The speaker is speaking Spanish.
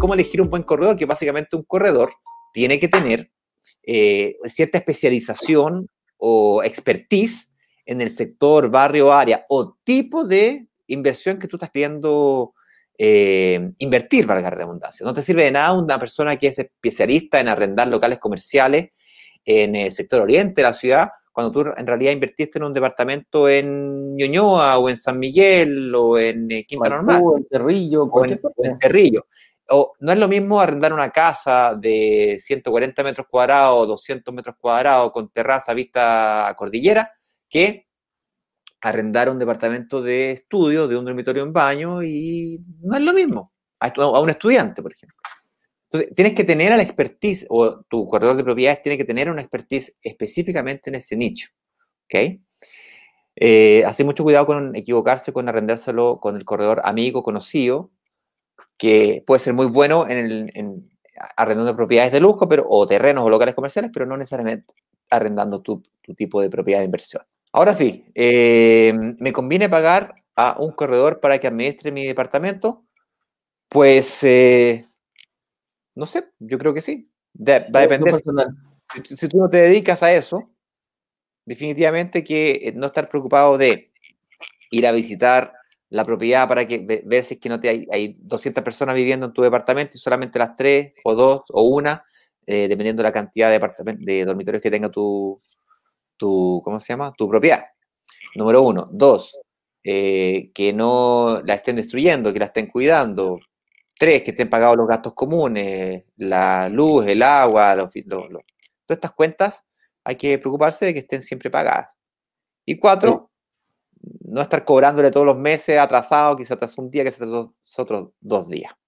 cómo elegir un buen corredor, que básicamente un corredor tiene que tener eh, cierta especialización o expertise en el sector, barrio, área o tipo de inversión que tú estás pidiendo eh, invertir, valga la redundancia. No te sirve de nada una persona que es especialista en arrendar locales comerciales en el sector oriente de la ciudad, cuando tú en realidad invertiste en un departamento en Ñuñoa o en San Miguel o en eh, Quinta Normal. En Cerrillo, o en Cerrillo no es lo mismo arrendar una casa de 140 metros cuadrados, 200 metros cuadrados, con terraza, vista a cordillera, que arrendar un departamento de estudio, de un dormitorio en baño, y no es lo mismo a, un estudiante, por ejemplo. Entonces, tienes que tener a la expertise, o tu corredor de propiedades tiene que tener una expertise específicamente en ese nicho. ¿Ok? Eh, mucho cuidado con equivocarse con arrendárselo con el corredor amigo, conocido, que puede ser muy bueno en, arrendando propiedades de lujo pero, o terrenos o locales comerciales, pero no necesariamente arrendando tu, tipo de propiedad de inversión. Ahora sí, eh, ¿me conviene pagar a un corredor para que administre mi departamento? Pues, eh, no sé, yo creo que sí. va a depender. Si, si, tú no te dedicas a eso, definitivamente que eh, no estar preocupado de ir a visitar la propiedad para que ver, si es que no te hay, hay 200 personas viviendo en tu departamento y solamente las tres o dos o una, eh, dependiendo de la cantidad de, de dormitorios que tenga tu, tu, ¿cómo se llama? Tu propiedad. Número uno. Dos, eh, que no la estén destruyendo, que la estén cuidando. Tres, que estén pagados los gastos comunes, la luz, el agua, los, todas estas cuentas hay que preocuparse de que estén siempre pagadas. Y cuatro, no estar cobrándole todos los meses atrasado, quizás tras un día, que se otros dos días.